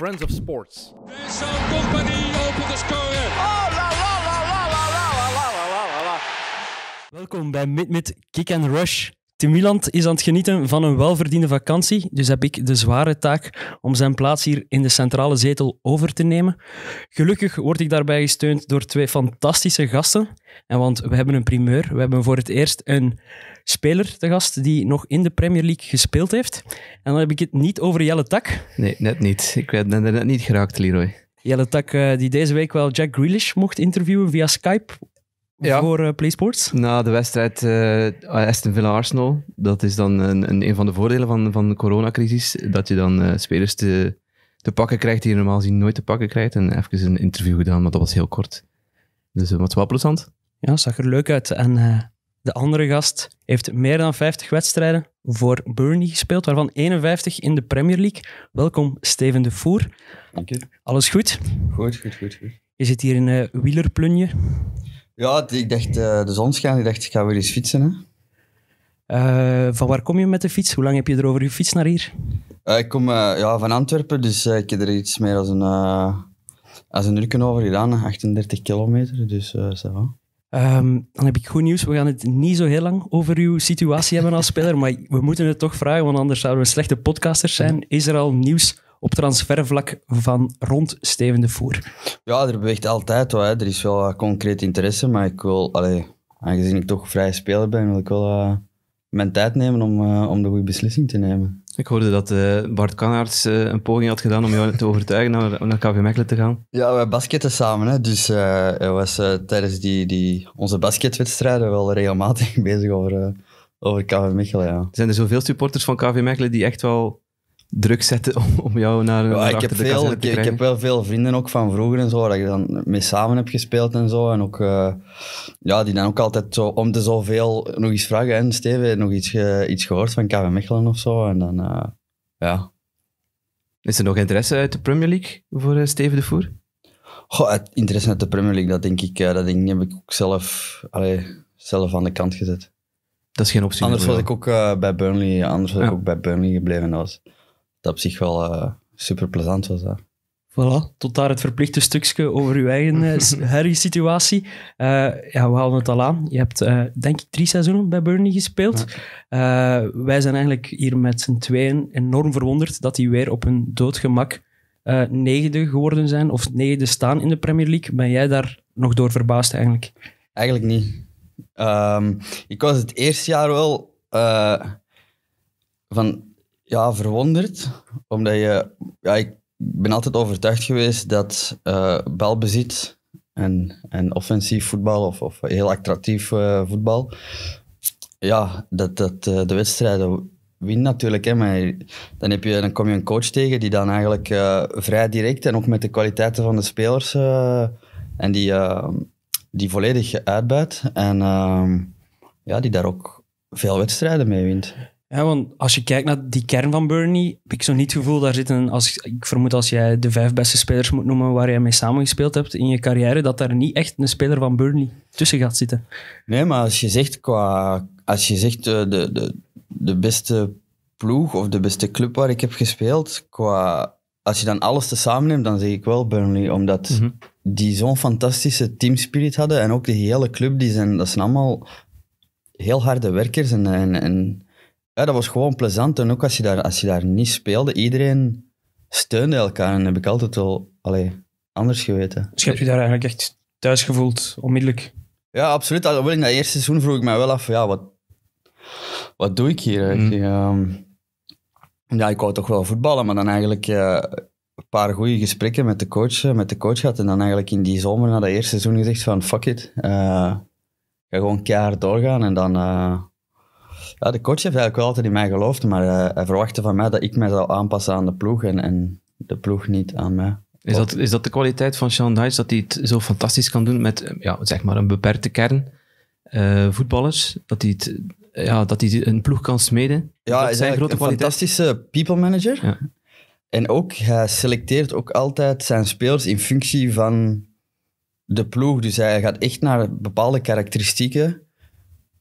Friends of Sports. Company open de score. Welkom bij MidMid Kick and Rush. Tim Wieland is aan het genieten van een welverdiende vakantie, dus heb ik de zware taak om zijn plaats hier in de centrale zetel over te nemen. Gelukkig word ik daarbij gesteund door twee fantastische gasten. En want we hebben een primeur, we hebben voor het eerst een speler te gast die nog in de Premier League gespeeld heeft. En dan heb ik het niet over Jelle Tak. Nee, net niet. Ik ben er net niet geraakt, Leroy. Jelle Tak, eh, die deze week wel Jack Grealish mocht interviewen via Skype voor eh, play PlaySports. Na de wedstrijd eh, Aston Villa-Arsenal. Dat is dan een, een, een, van de voordelen van, van de coronacrisis. Dat je dan spelers te, te pakken krijgt die je normaal gezien nooit te pakken krijgt. En even een interview gedaan, maar dat was heel kort. Dus wat was wel plezant. Ja, zag er leuk uit. En de andere gast heeft meer dan 50 wedstrijden voor Burnley gespeeld, waarvan 51 in de Premier League. Welkom, Steven de Voer. Dank je. Alles goed? Goed, goed, goed. goed. Je zit hier in uh, wielerplunje. Ja, ik dacht eh, de zon schijnt. Ik dacht, ik ga weer eens fietsen. Hè? Eh, van waar kom je met de fiets? Hoe lang heb je er over je fiets naar hier? ik kom ja, van Antwerpen, dus ik heb er iets meer als een, als een uur over gedaan. 38 kilometer, dus ça va. Ehm, dan heb ik goed nieuws. We gaan het niet zo heel lang over uw situatie hebben als speler, maar we moeten het toch vragen, want anders zouden we slechte podcasters zijn. Is er al nieuws op transfervlak van rond Steven de Voer? Ja, er beweegt altijd wel. Hè. Er is wel concreet interesse, maar ik wil, allee, aangezien ik toch vrije speler ben, wil ik wel eh, mijn tijd nemen om, eh, om de goede beslissing te nemen. Ik hoorde dat eh, Bart Kanaerts eh, een poging had gedaan om jou te overtuigen naar, naar KV Mechelen te gaan. Ja, we basketten samen. Hè. Dus eh, hij was tijdens die, die, onze basketwedstrijden wel regelmatig bezig over, over KV Mechelen. Ja. Zijn er zoveel supporters van KV Mechelen die echt wel druk zetten om, jou naar, ja, naar ik heb veel, ik, ik, heb wel veel vrienden ook van vroeger en zo, dat ik dan mee samen heb gespeeld en zo. En ook, eh, ja, die dan ook altijd om te zoveel nog iets vragen. En Steven, nog iets, iets gehoord van KV Mechelen of zo? En dan, eh, ja. Is er nog interesse uit de Premier League voor eh, Steven de Voer? Goh, interesse uit de Premier League, dat denk ik, dat denk, heb ik ook zelf, zelf aan de kant gezet. Dat is geen optie. Anders was ik ook bij Burnley, anders was ik ook bij Burnley gebleven. als dat op zich wel uh, eh, super plezant was. Hè. Voilà, tot daar het verplichte stukje over uw eigen herrie-situatie. Eh, eh, ja, we halen het al aan. Je hebt, denk ik, drie seizoenen bij Burnley gespeeld. wij zijn eigenlijk hier met z'n tweeën enorm verwonderd dat die weer op hun doodgemak negende geworden zijn of negende staan in de Premier League. Ben jij daar nog door verbaasd eigenlijk? Eigenlijk niet. Ehm, ik was het eerste jaar wel van ja, verwonderd. Omdat je... Ja, ik ben altijd overtuigd geweest dat eh, balbezit en, en offensief voetbal of, of heel attractief eh, voetbal, ja, dat, dat eh, de wedstrijden wint natuurlijk. Hè, maar dan, heb je, dan kom je een coach tegen die dan eigenlijk vrij direct en ook met de kwaliteiten van de spelers en die, die volledig uitbuit en ja, die daar ook veel wedstrijden mee wint. Ja, want als je kijkt naar die kern van Burnley, heb ik zo niet het gevoel, daar zitten, als, ik vermoed als jij de vijf beste spelers moet noemen waar jij mee samengespeeld hebt in je carrière, dat daar niet echt een speler van Burnley tussen gaat zitten. Nee, maar als je zegt, qua, als je zegt eh, de, de, de beste ploeg of de beste club waar ik heb gespeeld, qua, als je dan alles tezamen neemt, dan zeg ik wel Burnley, omdat mhm. die zo'n fantastische teamspirit hadden en ook de hele club, die zijn, dat zijn allemaal heel harde werkers en, en, en ja, dat was gewoon plezant. En ook als je, daar, als je daar niet speelde, iedereen steunde elkaar. En dat heb ik altijd wel allee, anders geweten. Dus heb je daar eigenlijk echt thuis gevoeld, onmiddellijk? Ja, absoluut. Alhoewel in dat eerste seizoen vroeg ik me wel af, ja, wat, wat doe ik hier? Mm. Ik, ehm, ja, ik wou toch wel voetballen, maar dan eigenlijk eh, een paar goede gesprekken met de, coach, eh, met de coach gehad. En dan eigenlijk in die zomer na dat eerste seizoen gezegd van, fuck it. Uh, ik ga gewoon keihard doorgaan en dan... Ja, de coach heeft eigenlijk wel altijd in mij geloofd, maar eh, hij verwachtte van mij dat ik mij zou aanpassen aan de ploeg en, en de ploeg niet aan mij. Is dat, is dat de kwaliteit van Sean Dyche, dat hij het zo fantastisch kan doen met eh, ja, zeg maar een beperkte kern eh, voetballers? Dat hij, het, ja, dat hij een ploeg kan smeden? Ja, hij is zijn grote een fantastische people manager. Ja. En ook, hij selecteert ook altijd zijn spelers in functie van de ploeg. Dus hij gaat echt naar bepaalde karakteristieken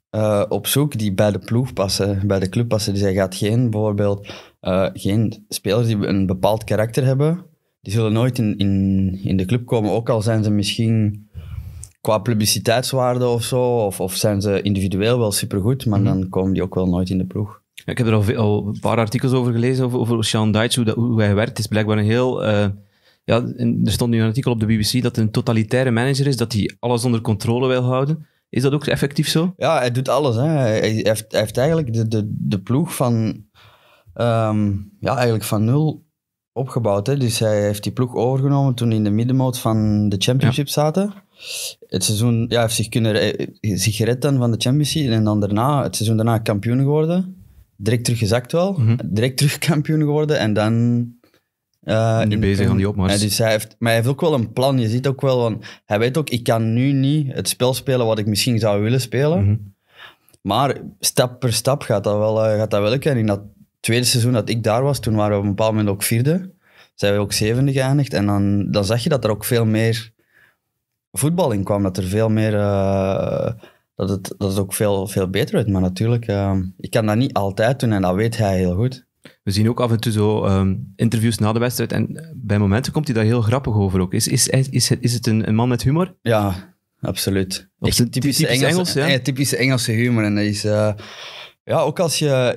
eh, op zoek die bij de ploeg passen, bij de club passen. Dus hij gaat geen, bijvoorbeeld, eh, geen spelers die een bepaald karakter hebben. Die zullen nooit in, in, de club komen, ook al zijn ze misschien qua publiciteitswaarde of zo, of, of zijn ze individueel wel supergoed, maar mhm. dan komen die ook wel nooit in de ploeg. Ik heb er al, een paar artikels over gelezen, over, Sean Dyche, hoe, hij werkt. Het is blijkbaar een heel... Eh, ja, er stond nu een artikel op de BBC dat hij een totalitaire manager is, dat hij alles onder controle wil houden. Is dat ook effectief zo? Ja, hij doet alles. Hè. Hij, heeft, hij heeft eigenlijk de, de, de ploeg van, ehm, ja, eigenlijk van nul opgebouwd. Hè. Dus hij heeft die ploeg overgenomen toen in de middenmoot van de championship zaten. Het seizoen, ja, heeft zich, kunnen, zich gered van de championship en dan daarna, het seizoen daarna kampioen geworden. Direct teruggezakt wel. Mhm. Direct terug kampioen geworden en dan uh, nu bezig aan die opmars. Dus hij heeft, maar hij heeft ook wel een plan. Je ziet ook wel, hij weet ook, ik kan nu niet het spel spelen wat ik misschien zou willen spelen. Mhm. Maar stap per stap gaat dat wel, eh, gaat dat wel lukken. En in dat tweede seizoen dat ik daar was, toen waren we op een bepaald moment ook vierde. Zijn we ook zevende geëindigd. En dan, dan zag je dat er ook veel meer voetbal in kwam. Dat er veel meer... Eh, dat, het, dat ook veel, veel beter werd. Maar natuurlijk, ik kan dat niet altijd doen en dat weet hij heel goed we zien ook af en toe zo ehm, interviews na de wedstrijd. En bij momenten komt hij daar heel grappig over ook. Is, is, is, is het een, een man met humor? Ja, absoluut. Of is typisch, typische Engelse, ja? Eh, typische Engelse humor. En dat is... Eh, ja, ook als je...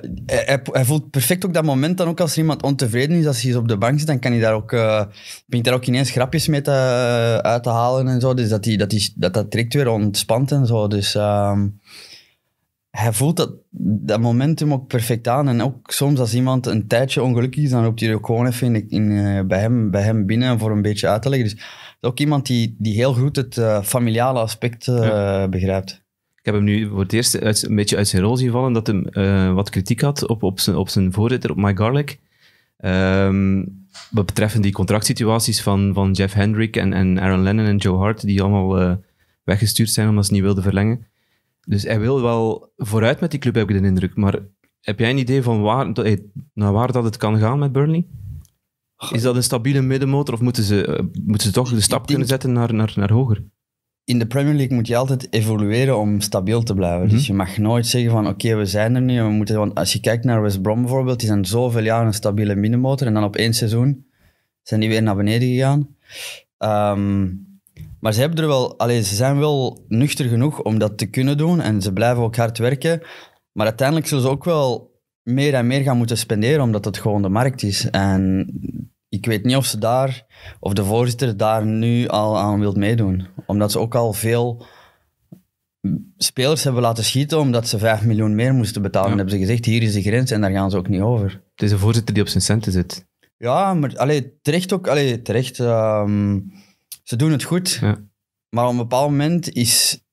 Hij, voelt perfect ook dat moment dan, ook als er iemand ontevreden is, als hij op de bank zit, dan kan hij daar ook, uh, begint daar ook ineens grapjes mee uit te halen en zo. Dus dat hij, dat, hij, dat, dat direct weer ontspant en zo. Dus... Ehm, hij voelt dat, dat momentum ook perfect aan. En ook soms als iemand een tijdje ongelukkig is, dan loopt hij ook gewoon even in, in eh, bij, hem, bij hem binnen voor een beetje uit te leggen. Dus ook iemand die, die heel goed het eh, familiale aspect eh, begrijpt. Ik heb hem nu voor het eerst een beetje uit zijn rol zien vallen dat hij wat kritiek had op, op, zijn, op zijn voorzitter, op Mike Garlic. Ehm, wat betreft die contractsituaties van, van Jeff Hendrick en, en Aaron Lennon en Joe Hart, die allemaal weggestuurd zijn omdat ze niet wilden verlengen. Dus hij wil wel vooruit met die club, heb ik de indruk. Maar heb jij een idee van waar, naar waar dat het kan gaan met Burnley? Is dat een stabiele middenmotor of moeten ze, eh, moeten ze toch de stap kunnen zetten naar, naar, naar hoger? In de Premier League moet je altijd evolueren om stabiel te blijven. Dus mhm. je mag nooit zeggen van oké, we zijn er nu. We moeten, want als je kijkt naar West Brom bijvoorbeeld, die zijn zoveel jaren een stabiele middenmotor en dan op één seizoen zijn die weer naar beneden gegaan. Um, maar ze, hebben er wel, ze zijn wel nuchter genoeg om dat te kunnen doen. En ze blijven ook hard werken. Maar uiteindelijk zullen ze ook wel meer en meer gaan moeten spenderen, omdat het gewoon de markt is. En ik weet niet of ze daar, of de voorzitter daar nu al aan wilt meedoen. Omdat ze ook al veel spelers hebben laten schieten omdat ze 5 miljoen meer moesten betalen. En hebben ze gezegd, hier is de grens en daar gaan ze ook niet over. Het is een voorzitter die op zijn centen zit. Ja, maar terecht ook. terecht. Ehm, ze doen het goed, ja. maar op een bepaald moment is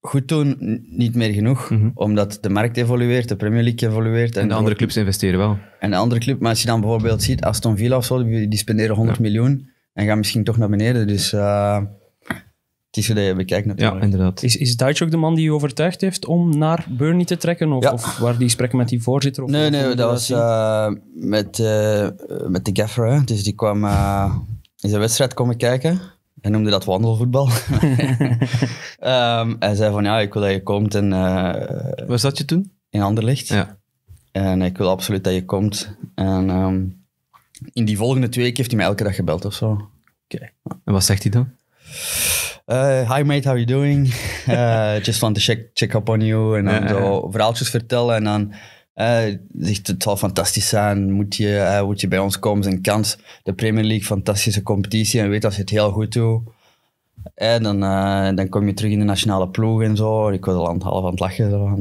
goed doen niet meer genoeg, mhm. omdat de markt evolueert, de Premier League evolueert. En, de andere clubs investeren wel. En de andere club, maar als je dan bijvoorbeeld ziet, Aston Villa of zo, die, die spenderen 100 miljoen en gaan misschien toch naar beneden. Dus uh, het is hoe je natuurlijk. Ja, inderdaad. Is, is Duits ook de man die je overtuigd heeft om naar Burnley te trekken? Of, of waar die gesprekken met die voorzitter? nee, nee, dat, was eh, met, eh, met de gaffer. Dus die kwam... in zijn wedstrijd komen kijken. Hij noemde dat wandelvoetbal. um, hij zei van, ja, ik wil dat je komt. En, eh, Waar zat je toen? In anderlicht Ja. En ik wil absoluut dat je komt. En ehm, in die volgende twee weken heeft hij mij elke dag gebeld of zo. Oké. En wat zegt hij dan? Eh, hi mate, how are you doing? Eh, just want to check, check up on you. En dan zo verhaaltjes vertellen en dan hij eh, zegt, het zal fantastisch zijn, moet je, eh, moet je bij ons komen, zijn kans. De Premier League, fantastische competitie en weet als je het heel goed doet. En eh, dan, dan kom je terug in de nationale ploeg en zo. Ik was al het half aan het lachen. Zo van,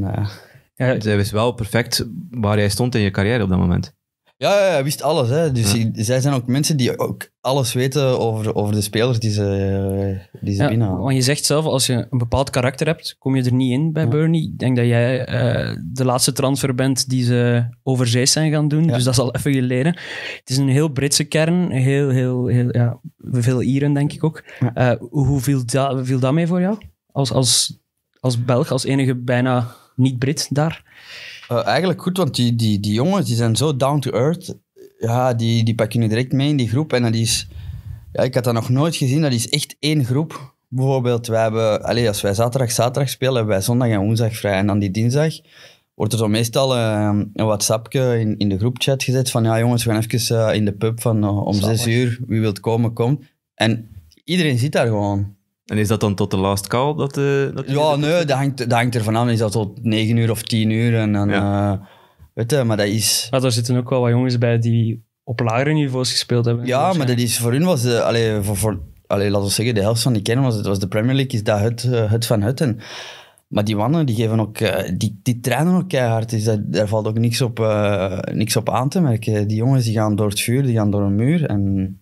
ja, het was wel perfect waar jij stond in je carrière op dat moment. Ja, ja, hij wist alles. Hè. Dus zij zijn ook mensen die ook alles weten over, over de spelers die ze, die ze binnenhalen. Want je zegt zelf, als je een bepaald karakter hebt, kom je er niet in bij ja. Ik denk dat jij eh, de laatste transfer bent die ze overzees zijn gaan doen. Dus dat zal even je leren. Het is een heel Britse kern. Heel, heel, heel, ja, veel Ieren, denk ik ook. Eh, hoe viel, dat viel mee voor jou? Als, als, als Belg, als enige bijna niet-Brit daar? Eh, eigenlijk goed, want die, die, die jongens die zijn zo down to earth. Ja, die, die pakken nu direct mee in die groep. En dat is, ja, ik had dat nog nooit gezien, dat is echt één groep. Bijvoorbeeld, wij hebben, allez, als wij zaterdag zaterdag spelen, hebben wij zondag en woensdag vrij. En dan die dinsdag wordt er zo meestal ehm, een WhatsAppje in, in de groepchat gezet van ja jongens, we gaan even uh, in de pub van, eh, om zes uur, wie wilt komen, kom. En iedereen zit daar gewoon. En is dat dan tot de last call? Dat, eh, ja, nee, dat hangt, dat hangt er vanaf. Is dat tot 9 uur of 10 uur? En dan, ja. Eh, weet je, maar dat is... Maar daar zitten ook wel wat jongens bij die op lagere niveaus gespeeld hebben. Ja, maar dat is voor hun was... allee, voor, voor, allee, laten we zeggen, de helft van die kennen was, het was de Premier League, is dat het, eh, het van het. En, maar die mannen, die, geven ook, die, die trainen ook keihard. Dus dat, daar valt ook niks op, niks op aan te merken. Die jongens die gaan door het vuur, die gaan door een muur. En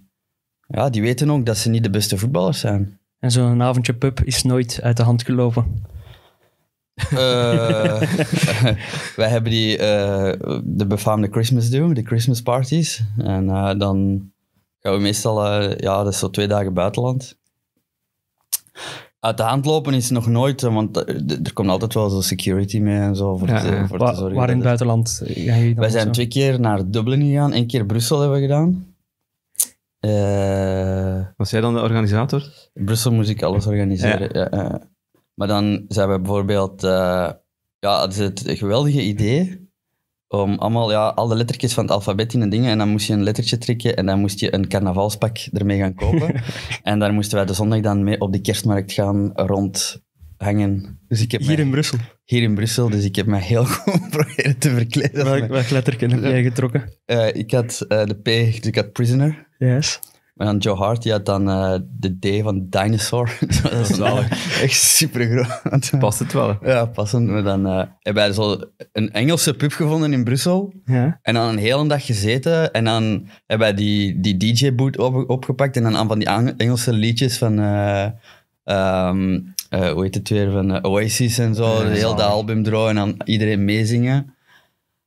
ja, die weten ook dat ze niet de beste voetballers zijn. En zo'n avondje pub is nooit uit de hand gelopen. Eh, wij hebben die, uh, de befaamde Christmas doen, de Christmas parties. En eh, dan gaan we meestal, ja, dat is zo twee dagen buitenland. Uit de hand lopen is nog nooit, want er komt altijd wel zo security mee en zo. Voor te, voor waar in het buitenland? Wij zijn twee keer naar Dublin gegaan, één keer Brussel hebben we gedaan. Uh, Was jij dan de organisator? Brussel moest ik alles organiseren. Ja. Maar dan zijn we bijvoorbeeld. Eh, ja, het is het geweldige idee om allemaal, ja, alle lettertjes van het alfabet in en dingen. En dan moest je een lettertje trekken en dan moest je een carnavalspak ermee gaan kopen. en daar moesten wij de zondag dan mee op de kerstmarkt gaan rond hangen. Dus ik heb hier in Brussel? Hier in Brussel, dus ik heb mij heel goed proberen te verkleden. Welk, welk letterken heb jij getrokken? Eh, ik had eh, de P, dus ik had Prisoner. Yes. En dan Joe Hart, die had dan eh, de D van Dinosaur. dat is wel Echt super groot. Past het wel? Ja, passend. We dan uh, hebben zo een Engelse pub gevonden in Brussel. Ja. En dan een hele dag gezeten. En dan hebben wij die, die DJ-boot op, opgepakt. En dan aan van die Engelse liedjes van... Uh, uh, hoe heet het weer, van eh, Oasis en zo. heel dat album draaien en dan iedereen meezingen.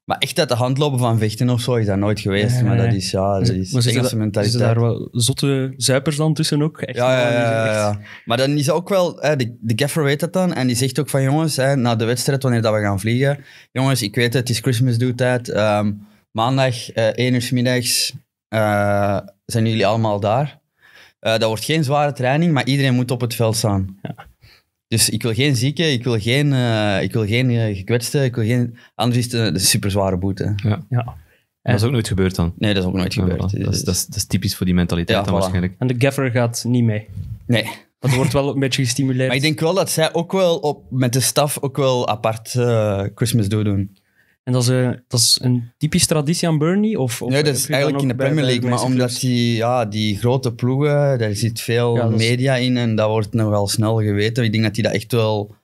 Maar echt uit de hand lopen van vechten of zo is dat nooit geweest. maar dat is, ja, dat is maar Engelse mentaliteit. daar wel zotte zuipers dan tussen ook? Echt ja, ja, ja, Maar dan is ook wel... Hè, de, de gaffer weet dat dan en die zegt ook van... Jongens, hè, na de wedstrijd, wanneer dat we gaan vliegen... Jongens, ik weet het, het is Christmas due tijd. Ehm, maandag, uh, eh, 1 uur middags, zijn jullie allemaal daar. dat wordt geen zware training, maar iedereen moet op het veld staan. Ja. Dus ik wil geen zieken, ik wil geen, uh, ik wil geen uh, gekwetste, ik wil geen... Anders is het een, super zware boete. Ja. ja. En, dat is ook nooit gebeurd dan? Nee, dat is ook nooit gebeurd. Dus dat, is, dat, is, typisch voor die mentaliteit dan waarschijnlijk. En de gaffer gaat niet mee? Nee. Dat wordt wel een beetje gestimuleerd. Maar ik denk wel dat zij ook wel op, met de staf ook wel apart eh, Christmas do doen. En dat is, een, eh, dat is een typische traditie aan Burnley? Of, of nee, dat is eigenlijk in de Premier League. Maar omdat die, ja, die grote ploegen, daar zit veel media in en dat wordt nog wel snel geweten. Ik denk dat die dat echt wel...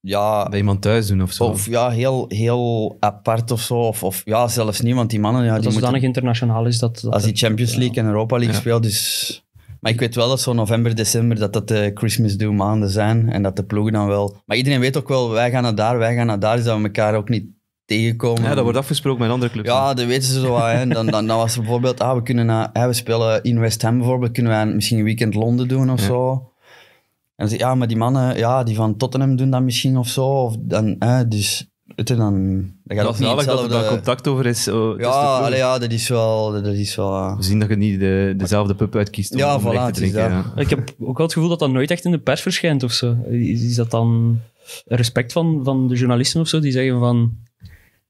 Ja, Bij iemand thuis doen of zo. Of ja, heel, heel apart of zo. Of, of ja, zelfs niet, want die mannen... Ja, die als nog internationaal is dat... als die Champions League en Europa League speelt, dus... Maar ik weet wel dat zo november, december, dat dat de Christmas do maanden zijn. En dat de ploegen dan wel... Maar iedereen weet ook wel, wij gaan naar daar, wij gaan naar daar. Dus dat we elkaar ook niet tegenkomen. Ja, dat wordt afgesproken met andere clubs. Ja, dat weten ze zo wel. Dan, dan, dan was er bijvoorbeeld, ah, we, kunnen naar, hè, we spelen in West Ham bijvoorbeeld, kunnen wij misschien een weekend Londen doen of zo. En dan zeg ja, maar die mannen ja, die van Tottenham doen dat misschien of zo. Of dan, hè, dus Weet dan, dat er contact over is. Oh, ja, allee, ja, dat is wel... Dat is wel We zien dat je niet de, dezelfde pub uitkiest ja, om voilà, Ja. Ik heb ook wel het gevoel dat dat nooit echt in de pers verschijnt ofzo Is, dat dan respect van, van de journalisten of zo? Die zeggen van...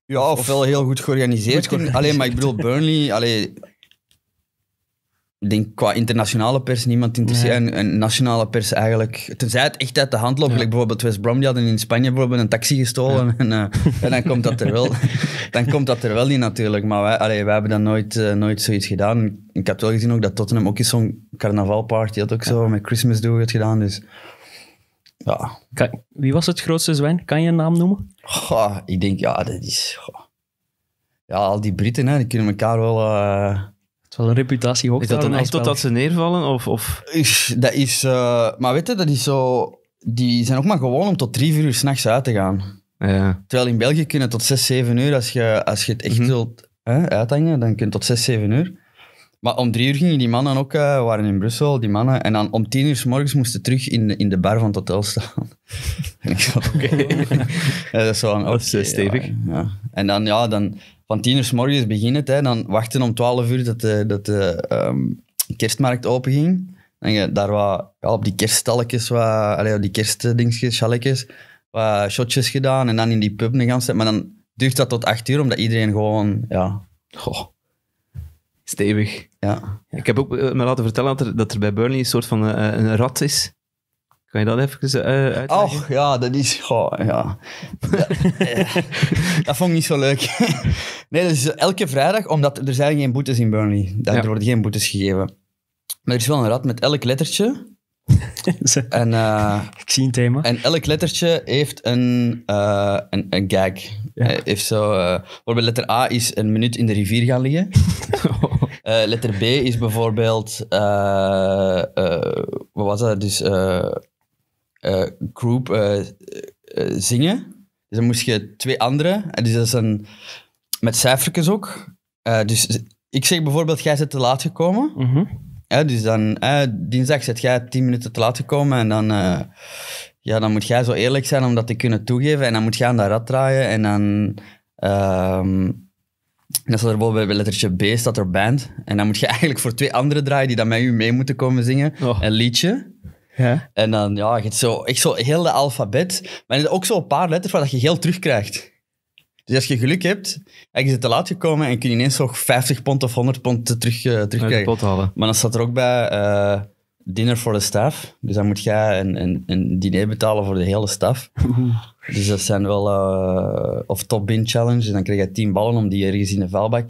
Ja, ofwel heel goed georganiseerd. alleen maar ik bedoel, Burnley... Allee, denk qua internationale pers niemand interesseert. En, nationale pers eigenlijk. Tenzij het echt uit de hand loopt. bijvoorbeeld West Brom, die hadden in Spanje bijvoorbeeld een taxi gestolen. En, eh, en, dan komt dat er wel. dan komt dat er wel in natuurlijk. Maar wij, allee, wij hebben dan nooit, eh, nooit zoiets gedaan. Ik heb wel gezien ook dat Tottenham ook eens zo'n carnavalparty had. Ook zo met Christmas doe het gedaan. Dus ja. wie was het grootste zwijn? Kan je een naam noemen? ik denk, ja, dat is... Ja, al die Britten, hè, die kunnen elkaar wel... Eh, is wel een reputatie ook Is dat een echt dat ze neervallen? Of, of? Is, dat is... Uh, maar weet je, dat is zo... Die zijn ook maar gewoon om tot drie, vier uur s'nachts uit te gaan. Ja. Terwijl in België kunnen tot zes, zeven uur, als je, als je het echt mhm. wilt hè, uithangen, dan kun je tot zes, zeven uur. Maar om drie uur gingen die mannen ook, uh, waren in Brussel, die mannen. En dan om tien uur s morgens moesten terug in de, in de bar van het hotel staan. en ik zat, oké. dat is zo een, eh, okay, stevig. ja. En dan, ja, dan van tien uur s morgens begint het, hè, dan wachten om twaalf uur dat de, dat de um, kerstmarkt openging. En je daar wat, ja, op die kerststalletjes, wat, allee, op die kerstdingsjes, chaletjes, wat shotjes gedaan en dan in die pub een ganse Maar dan duurt dat tot acht uur, omdat iedereen gewoon, ja... Stevig. Ja. Ik heb ook eh, me laten vertellen dat er, dat er bij Burnley een soort van eh, een rat is kan je dat even uh, uitleggen? Och, ja, dat is... Goh, ja. dat, eh, vond ik niet zo leuk. nee, dat is elke vrijdag, omdat er zijn geen boetes in Burnley. Daar, Er worden geen boetes gegeven. Maar er is wel een rat met elk lettertje. en, eh, ik zie een thema. En elk lettertje heeft een, een, een gag. Ja. heeft zo, bijvoorbeeld letter A is een minuut in de rivier gaan liggen. letter B is bijvoorbeeld, wat was dat? Dus eh, group eh, eh, zingen. Dus dan moest je twee anderen. En dus dat is een... Met cijfertjes ook. dus ik zeg bijvoorbeeld, jij bent te laat gekomen. Mm dus dan, eh, dinsdag zit jij tien minuten te laat gekomen en dan, ja, dan moet jij zo eerlijk zijn om dat te kunnen toegeven. En dan moet jij aan dat rad draaien en dan... Uh, ehm, er bijvoorbeeld bij lettertje B staat er band. En dan moet je eigenlijk voor twee anderen draaien die dan met u mee moeten komen zingen. Oh. Een liedje. Ja. En dan, ja, je hebt zo, echt zo heel de alfabet. Maar er ook zo een paar letters waar dat je geld terugkrijgt. Dus als je geluk hebt, en je te laat gekomen en kun je ineens nog 50 pond of 100 pond terug, uh, terugkrijgen. Maar dan staat er ook bij uh, dinner for the staff. Dus dan moet jij een, een, een diner betalen voor de hele staf. dus dat zijn wel... Eh, of top bin challenge. En dan krijg je 10 ballen om die ergens in de vuilbak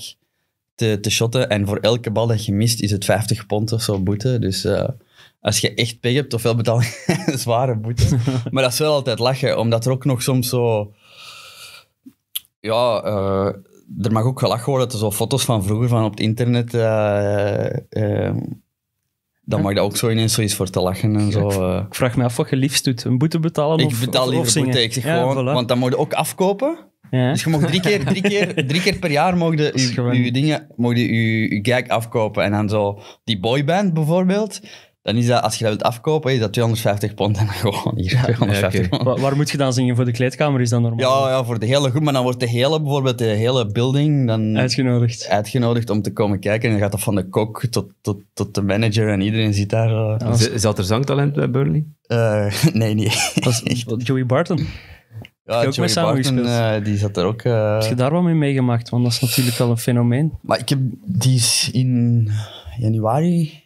te, te shotten. En voor elke bal dat je mist is het 50 pond of zo boete. Dus als je echt pech hebt, ofwel betaal je een zware boete. maar dat is wel altijd lachen, omdat er ook nog soms zo... Ja, eh, er mag ook gelachen worden dat er zo foto's van vroeger van op het internet... Uh, dan mag je ook zo ineens zoiets voor te lachen en zo. Ik, vraag me af wat je liefst doet, een boete betalen ik of Ik betaal liever boete, ik zeg ja, gewoon, want dan moet je ook afkopen. Ja. Dus je mag drie keer, drie keer, drie keer per jaar je, dingen, je, je gag afkopen. En dan zo die boyband bijvoorbeeld dan is dat, als je dat wilt afkopen, is dat 250 pond en dan gewoon hier. 250 Waar, moet je dan zingen? Voor de kleedkamer is dan normaal? Ja, ja, voor de hele groep. Maar dan wordt de hele, bijvoorbeeld de hele building dan uitgenodigd. uitgenodigd om te komen kijken. En dan gaat dat van de kok tot, tot, tot de manager en iedereen zit daar. Uh, dat Zat er zangtalent bij Burnley? Uh, nee, niet was, Joey Barton? Ja, ook Joey Barton, eh, die zat er ook... Heb je daar wat mee meegemaakt? Want dat is natuurlijk wel een fenomeen. Maar ik heb... Die is in januari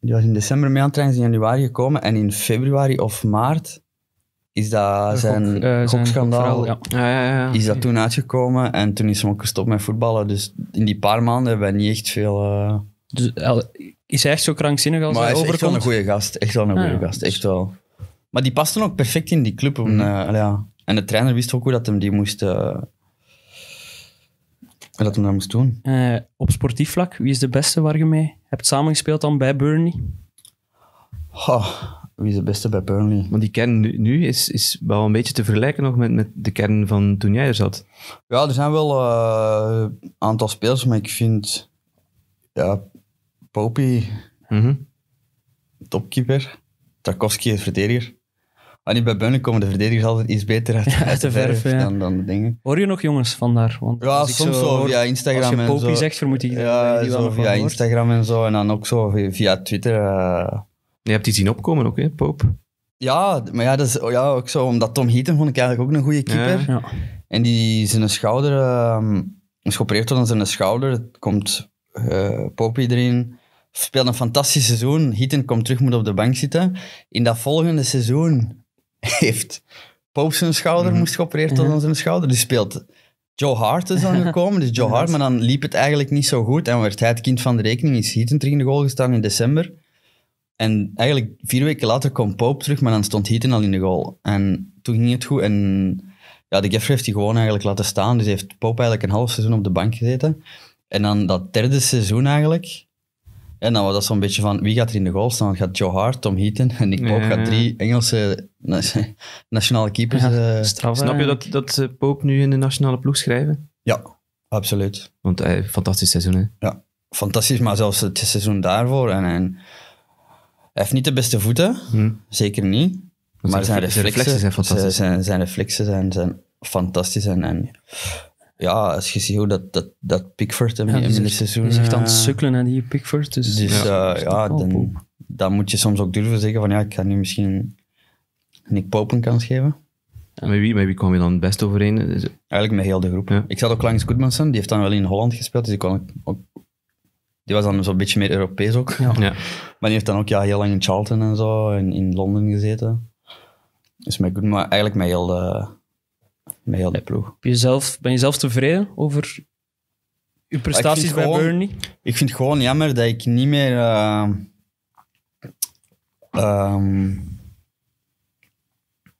die was in december mee aan het is in januari gekomen. En in februari of maart is dat zijn uh, Ja. Ja, ja, is dat toen uitgekomen en toen is hem ook gestopt met voetballen. Dus in die paar maanden hebben we niet echt veel. Eh, dus, eh, is hij echt zo krankzinnig als maar hij, overkomt? Maar hij is echt wel een goede gast. Echt wel een goede ah, gast. Echt wel. Maar die paste ook perfect in die club. Mhm. En, ja. en de trainer wist ook hoe dat hem die moest. dat hem dat moest doen. op sportief vlak, wie is de beste waar je mee hebt samengespeeld dan bij Burnley? wie is de beste bij Burnley? Want die kern nu, is, is wel een beetje te vergelijken nog met, met de kern van toen jij er zat. Ja, er zijn wel een eh, aantal spelers, maar ik vind ja, Popi mm -hmm. topkeeper, Tarkovsky verdediger wanneer bij Burnley komen de verdedigers altijd iets beter uit, de, verf, verf dan, de dingen. Hoor je nog jongens van Want ja, soms zo, via Instagram en zo. Als je zegt, vermoed ik ja, zo, wel via Instagram en zo. En dan ook zo via Twitter. Eh. Je hebt die zien opkomen ook, hè, Pope? Ja, maar ja, dat is, ja, ook zo. Omdat Tom Heaton vond ik eigenlijk ook een goede keeper. Ja. En die zijn schouder... Uh, is geopereerd door aan zijn schouder. Het komt uh, erin Speelt een fantastisch seizoen. Heaton komt terug, moet op de bank zitten. In dat volgende seizoen heeft Pope zijn schouder mhm. moest geopereerd tot mhm. aan zijn schouder. Dus speelt Joe Hart is dan gekomen. Dus Joe Hart, maar dan liep het eigenlijk niet zo goed. En werd hij het kind van de rekening. Is Heaton terug in de goal gestaan in december. En eigenlijk vier weken later kwam Pope terug, maar dan stond Heaton al in de goal. En toen ging het goed. En ja, de Gaffer heeft hij gewoon eigenlijk laten staan. Dus heeft Pope eigenlijk een half seizoen op de bank gezeten. En dan dat derde seizoen eigenlijk en dan was dat zo'n beetje van, wie gaat er in de goal staan? Gaat Joe Hart, Tom Heaton en Nick Pope? Gaat drie Engelse nationale keepers... Ja, eh, snap je dat, dat eh, Pope nu in de nationale ploeg schrijven? Ja, absoluut. Want hij eh, fantastisch seizoen, hè? Ja, fantastisch, maar zelfs het seizoen daarvoor. En, hij heeft niet de beste voeten, hm. zeker niet. maar zijn, reflexen, zijn zijn fantastisch. Zijn, zijn reflexen zijn, zijn fantastisch en, en ja, als je ziet hoe dat, dat, dat Pickford in dus het seizoen... Die is echt aan het eh, sukkelen, hè, die Pickford. Dus, dus eh, ja, dan, dan, moet je soms ook durven zeggen van ja, ik ga nu misschien Nick Pope een kans geven. Ja. Met, wie, met wie kwam je dan het best overeen? Eigenlijk met heel de groep. Ik zat ook langs Goodmanson, die heeft dan wel in Holland gespeeld, dus ik ook... Die was dan zo'n beetje meer Europees ook. Ja. Maar die heeft dan ook ja, heel lang in Charlton en zo, in, in Londen gezeten. Dus met Goodman, eigenlijk met heel de met heel die ploeg. Jezelf, ben je zelf tevreden over je prestaties bij gewoon, Burnley? Ik vind het gewoon jammer dat ik niet meer... Eh, ehm,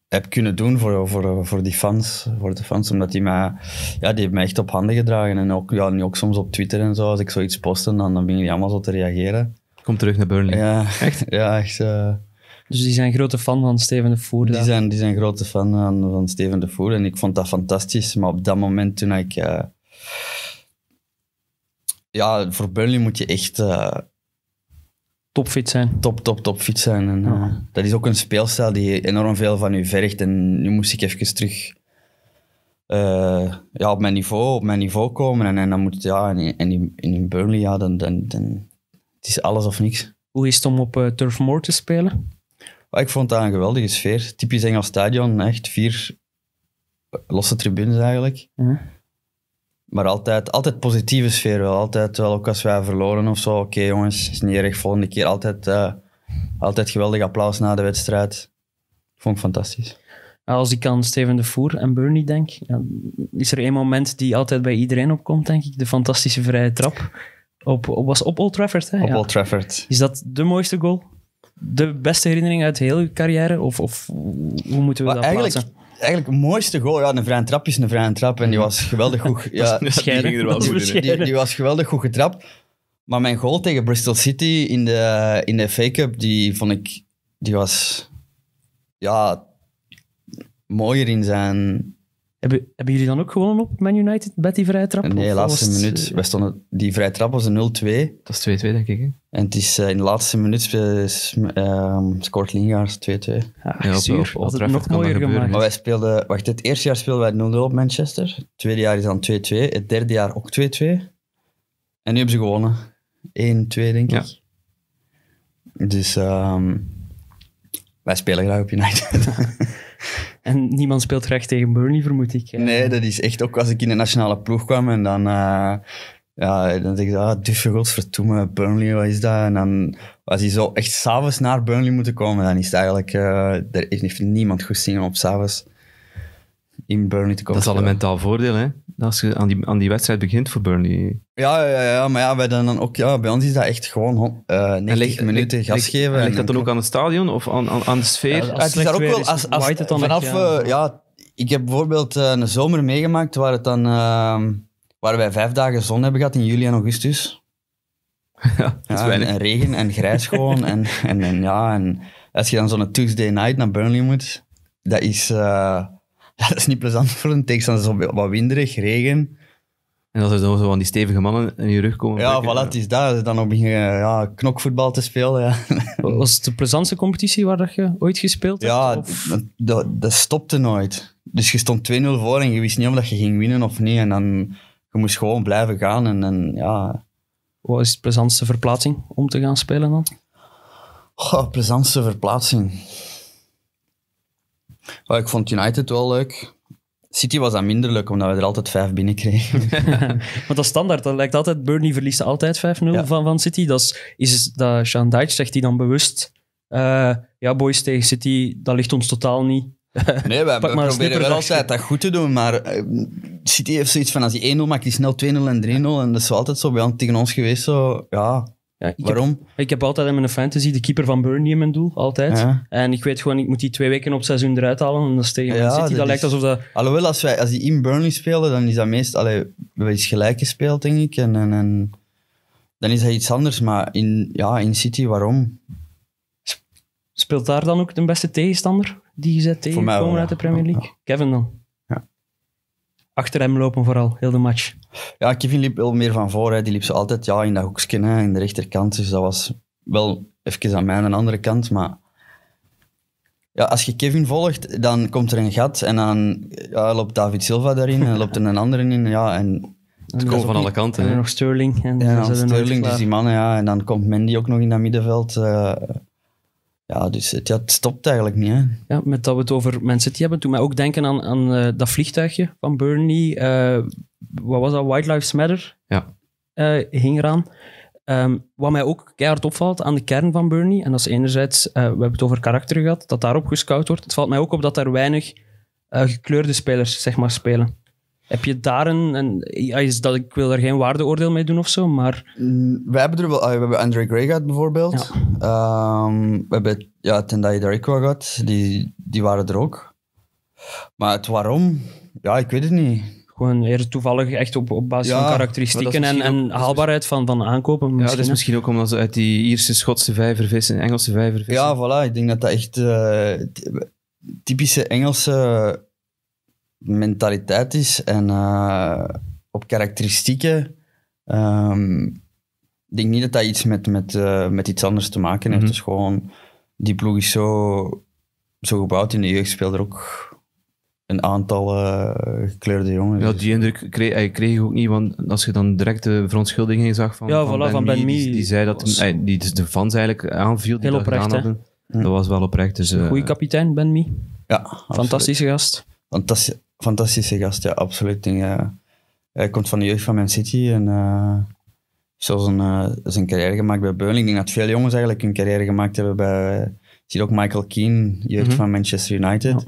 heb kunnen doen voor, voor, voor die fans, voor de fans, omdat die mij, ja, die hebben echt op handen gedragen. En ook, ja, nu ook soms op Twitter en zo, als ik zoiets posten, dan, dan je die allemaal zo te reageren. Kom terug naar Burnley. Ja, echt? Ja, echt. Eh, dus die zijn grote fan van Steven de Voer. Die zijn, die zijn grote fan van, van Steven de Voer en ik vond dat fantastisch. Maar op dat moment toen ik... Eh, ja, voor Burnley moet je echt... Uh, topfit zijn. Top, top, topfit zijn. En, eh, Dat is ook een speelstijl die enorm veel van u vergt. En nu moest ik even terug ja, op, mijn niveau, op mijn niveau komen. En, en dan moet, ja, en, in, in Burnley, ja, dan, dan, dan, het is alles of niks. Hoe is het om op Turf Moor te spelen? ik vond dat een geweldige sfeer. Typisch Engels stadion, echt vier losse tribunes eigenlijk. Maar altijd, altijd positieve sfeer wel. Altijd wel, ook als wij verloren of zo. Oké jongens, is niet erg. Volgende keer altijd, eh, altijd geweldig applaus na de wedstrijd. Vond ik fantastisch. Als ik aan Steven de Voer en Burnley denk, is er één moment die altijd bij iedereen opkomt, denk ik. De fantastische vrije trap. Op, was op Old Trafford, hè? Op Old Trafford. Is dat de mooiste goal? de beste herinnering uit heel je carrière? Of, of hoe moeten we dat eigenlijk, plaatsen? Eigenlijk het mooiste goal, ja, een vrije trap is een vrije trap. En die was geweldig goed. ja, die, ging er wel goed Die, was geweldig goed getrapt. Maar mijn goal tegen Bristol City in de, in de FA Cup, die vond ik, die was ja, mooier in zijn hebben, jullie dan ook gewonnen op Man United met die vrije trap? Nee, laatste minuut. Eh, wij stonden, die vrije trap was een 0-2. Dat is 2-2, denk ik. Hè? En het is, eh, in de laatste minuut uh, scoort Lingaars 2-2. Ja, ja, zuur. Dat het nog mooier gemaakt. Maar wij speelden... Wacht, het eerste jaar speelden wij 0-0 op Manchester. Het tweede jaar is dan 2-2. Het derde jaar ook 2-2. En nu hebben ze gewonnen. 1-2, denk ik. Dus um, wij spelen graag op United. En niemand speelt graag tegen Burnley, vermoed ik. Eh. Nee, dat is echt ook als ik in de nationale ploeg kwam en dan... Uh, ja, dan denk ik, ah, duffe godverdomme, Burnley, wat is dat? En dan, als je zo echt s'avonds naar Burnley moeten komen, dan is het eigenlijk... Uh, er heeft niemand goed zingen op s'avonds in Burnley te komen. Dat is al een mentaal voordeel, hè? Als je aan die, aan die wedstrijd begint voor Burnley. Ja, ja, ja maar ja, wij dan ook, ja, bij ons is dat echt gewoon uh, eh, 90 minuten gas geven. En ligt dat dan ook aan het stadion of aan, aan, aan de sfeer? Ja, het is daar ook wel, als, als, als vanaf, eh, ja. ik heb bijvoorbeeld eh, een zomer meegemaakt waar, het dan, ehm, waar wij vijf dagen zon hebben gehad in juli en augustus. ja, en, regen en grijs gewoon. en, en, ja, en als je dan zo'n Tuesday night naar Burnley moet, dat is dat is niet plezant voor een tegenstander. Het is wat winderig, regen. En als er dan zo van die stevige mannen in je rug komen. Ja, voilà, het is dat. Dan beginnen ja, knokvoetbal te spelen. Ja. Was het de plezantste competitie waar je ooit gespeeld hebt? Ja, dat, dat, stopte nooit. Dus je stond 2-0 voor en je wist niet of je ging winnen of niet. En dan je moest gewoon blijven gaan. En, en ja. Wat is de plezantste verplaatsing om te gaan spelen dan? Oh, plezantste verplaatsing. Maar ik vond United wel leuk. City was dat minder leuk, omdat we er altijd vijf binnenkregen. Want dat is standaard. Dat lijkt altijd, Burnley verliest altijd 5-0 van, van City. Dat is, is dat Sean Dyche zegt hij dan bewust... Uh, ja, boys, tegen City, dat ligt ons totaal niet. Nee, wij proberen wel altijd dat goed te doen, maar eh, City heeft zoiets van als hij 1-0 maakt, die snel 2-0 en 3-0. En dat is altijd zo bij tegen ons geweest. Zo, ja, ja, ik Waarom? Heb, ik heb altijd in mijn fantasy de keeper van Burnley in mijn doel, altijd. En ik weet gewoon, ik moet die twee weken op seizoen eruit halen en dat is tegen ja, City. Dat, lijkt alsof dat... Alhoewel, als, wij, als die in Burnley spelen, dan is dat meest... wel we is gelijk gespeeld, denk ik. En, en, en, dan is dat iets anders. Maar in, ja, in City, waarom? Speelt daar dan ook de beste tegenstander die je zet tegenkomen uit de Premier League? Kevin dan? achter hem lopen vooral, heel de match. Ja, Kevin liep wel meer van voor. Hè. Die liep ze altijd ja, in dat hoekje, hè, in de rechterkant. Dus dat was wel even aan mij aan de andere kant. Maar ja, als je Kevin volgt, dan komt er een gat en dan ja, loopt David Silva daarin en loopt er een andere in. Ja, en het komt van alle kanten. En nog Sterling. En, ja, dan Sterling, dus die mannen. Ja, en dan komt Mendy ook nog in dat middenveld. Eh, ja, dus het, ja, het stopt eigenlijk niet. Hè? Ja, met dat we het over mensen City hebben, toen mij ook denken aan, aan eh, dat vliegtuigje van Bernie eh, wat was dat? White Lives Matter? Ja. Eh, hing eraan. Ehm, wat mij ook keihard opvalt aan de kern van Bernie en dat is enerzijds, we hebben het over karakter gehad, dat daarop gescout wordt. Het valt mij ook op dat daar weinig gekleurde spelers zeg maar, spelen. Heb je daar een, een is dat, ik wil er geen waardeoordeel mee doen of zo, maar... Mm, we hebben er wel, ah, we hebben Andre Gray gehad bijvoorbeeld. Ehm, we hebben ja, Tendai Dariko gehad, die, die waren er ook. Maar het waarom, ja, ik weet het niet. Gewoon eerder toevallig echt op, op basis van karakteristieken en, en haalbaarheid van, van aankopen. Misschien. Ja, dat is misschien ook omdat ze uit die Ierse, Schotse vijver vissen, Engelse vijver vissen. Ja, voilà, ik denk dat dat echt eh, typische Engelse mentaliteit is en eh, op karakteristieken. Ehm, ik denk niet dat dat iets met, met, eh, met iets anders te maken heeft. Mhm. Dus gewoon, die ploeg is zo, zo gebouwd. In de jeugd speelde er ook een aantal eh, gekleurde jongens. Ja, die indruk kreeg, kreeg ik ook niet, want als je dan direct de verontschuldigingen zag van, van, ben van die, die, zei dat die dus de fans eigenlijk aanviel die Heel dat oprecht, hadden. Dat was wel oprecht. Dus, Goeie kapitein, Ben Mie. Ja, Fantastische gast. Fantastisch fantastische gast, ja, absoluut. Eh, hij komt van de jeugd van Man City en uh, zelfs een, eh, zijn carrière gemaakt bij Burnley. Ik denk dat veel jongens eigenlijk hun carrière gemaakt hebben bij... zie ook Michael Keane, jeugd mhm. van Manchester United.